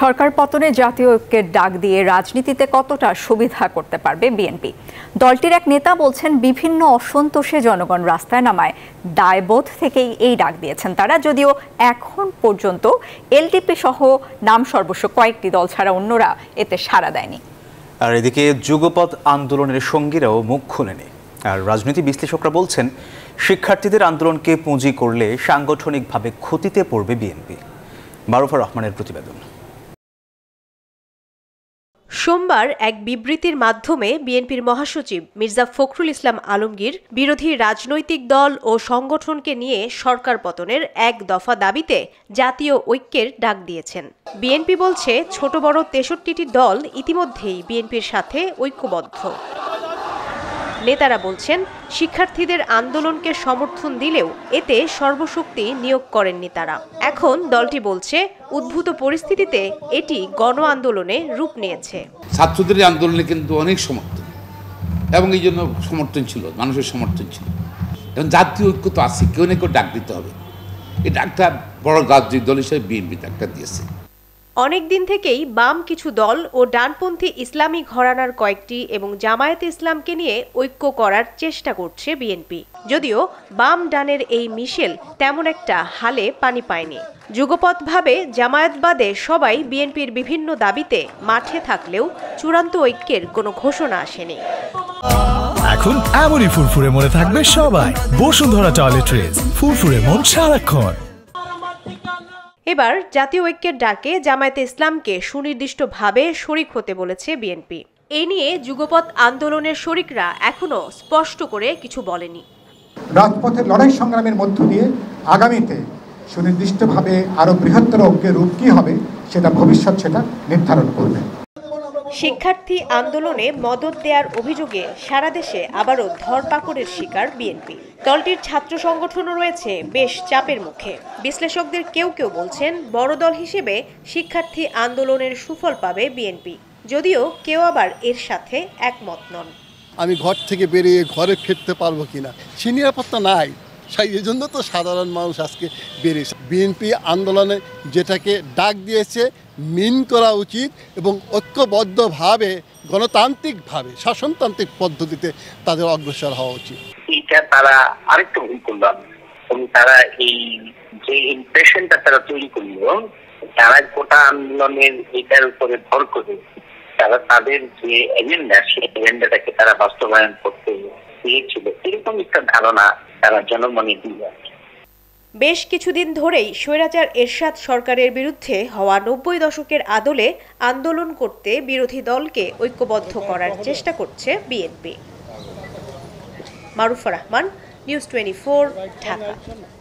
সরকার পতনে জাতীয় ঐক্যের ডাক দিয়ে রাজনীতিতে কতটা সুবিধা করতে পারবে বিএনপি দলটির এক নেতা বলছেন বিভিন্ন অসন্তোষে জনগণ রাস্তায় নামায় দায়বোধ থেকেই এই ডাক দিয়েছেন তারা যদিও এখন পর্যন্ত এলডিপি সহ নাম সর্বস্ব কয়েকটি দল ছাড়া অন্যরা এতে সাড়া দেয়নি আর এদিকে যুগপথ আন্দোলনের সঙ্গীরাও মুখ খুলেনি আর রাজনীতি বিশ্লেষকরা বলছেন শিক্ষার্থীদের আন্দোলনকে পুঁজি করলে সাংগঠনিকভাবে ক্ষতিতে পড়বে বিএনপি মারুফা রহমানের প্রতিবেদন সোমবার এক বিবৃতির মাধ্যমে বিএনপির মহাসচিব মির্জা ফখরুল ইসলাম আলমগীর বিরোধী রাজনৈতিক দল ও সংগঠনকে নিয়ে সরকার পতনের এক দফা দাবিতে জাতীয় ঐক্যের ডাক দিয়েছেন বিএনপি বলছে ছোট বড় তেষট্টিটি দল ইতিমধ্যেই বিএনপির সাথে ঐক্যবদ্ধ নেতারা বলছেন শিক্ষার্থীদের আন্দোলনকে সমর্থন দিলেও এতে সর্বশক্তি নিয়োগ করেননি তারা এখন দলটি বলছে উদ্ভূত পরিস্থিতিতে এটি গণ আন্দোলনে রূপ নিয়েছে ছাত্রদের আন্দোলনে কিন্তু অনেক সমর্থন এবং এই জন্য সমর্থন ছিল মানুষের সমর্থন ছিল এবং জাতীয় ঐক্য তো আছে কেউ না কেউ ডাক দিতে হবে এই ডাকটা বড় রাজনৈতিক দল হিসেবে বিএনপি ডাকটা দিয়েছে অনেক দিন থেকেই বাম কিছু দল ও ডানপন্থী ইসলামী ঘরানার কয়েকটি এবং জামায়াত ইসলামকে নিয়ে ঐক্য করার চেষ্টা করছে বিএনপি যদিও বাম ডানের এই মিশেল তেমন একটা হালে পানি পায়নি যুগপথভাবে জামায়াতবাদে সবাই বিএনপির বিভিন্ন দাবিতে মাঠে থাকলেও চূড়ান্ত ঐক্যের কোনো ঘোষণা আসেনি এখন এমনই ফুরফুরে মনে থাকবে সবাই বসুন্ধরা টয়লেট্রিজ ফুরফুরে মন সারাক্ষণ এবার জাতীয় ঐক্যের ডাকে জামায়াতে ইসলামকে সুনির্দিষ্টভাবে শরিক হতে বলেছে বিএনপি এ নিয়ে যুগপথ আন্দোলনের শরিকরা এখনও স্পষ্ট করে কিছু বলেনি রাজপথের লড়াই সংগ্রামের মধ্য দিয়ে আগামীতে সুনির্দিষ্টভাবে আরও বৃহত্তর ঐক্যের রূপ কী হবে সেটা ভবিষ্যৎ সেটা নির্ধারণ করবে শিক্ষার্থী আন্দোলনে মদত দেওয়ার অভিযোগে সারা দেশে আবারও ধরপাকড়ের শিকার বিএনপি দলটির ছাত্র সংগঠনও রয়েছে বেশ চাপের মুখে বিশ্লেষকদের কেউ কেউ বলছেন বড় দল হিসেবে শিক্ষার্থী আন্দোলনের সুফল পাবে বিএনপি যদিও কেউ আবার এর সাথে একমত নন আমি ঘর থেকে বেরিয়ে ঘরে ফিরতে পারবো কিনা সে নিরাপত্তা নাই সেই এই জন্য তো সাধারণ মানুষ আজকে বেড়েছে বিএনপি আন্দোলনে যেটাকে ডাক দিয়েছে মিন করা উচিত এবং ঐক্যবদ্ধভাবে গণতান্ত্রিকভাবে শাসনতান্ত্রিক পদ্ধতিতে তাদের অগ্রসর হওয়া উচিত এটা তারা আরেকটু ভুল করল এবং তারা এই যে ইমপ্রেশনটা তারা তৈরি করলো তারা গোটা আন্দোলনের এটার উপরে ভর করে তারা তাদের যে এজেন্ডা সেই এজেন্ডাটাকে তারা বাস্তবায়ন করতে পেয়েছিল এরকম একটা ধারণা তারা জনমনে দিয়ে বেশ কিছুদিন ধরেই স্বৈরাচার এরশাদ সরকারের বিরুদ্ধে হওয়া নব্বই দশকের আদলে আন্দোলন করতে বিরোধী দলকে ঐক্যবদ্ধ করার চেষ্টা করছে বিএনপি মারুফা রহমান নিউজ টোয়েন্টি ঢাকা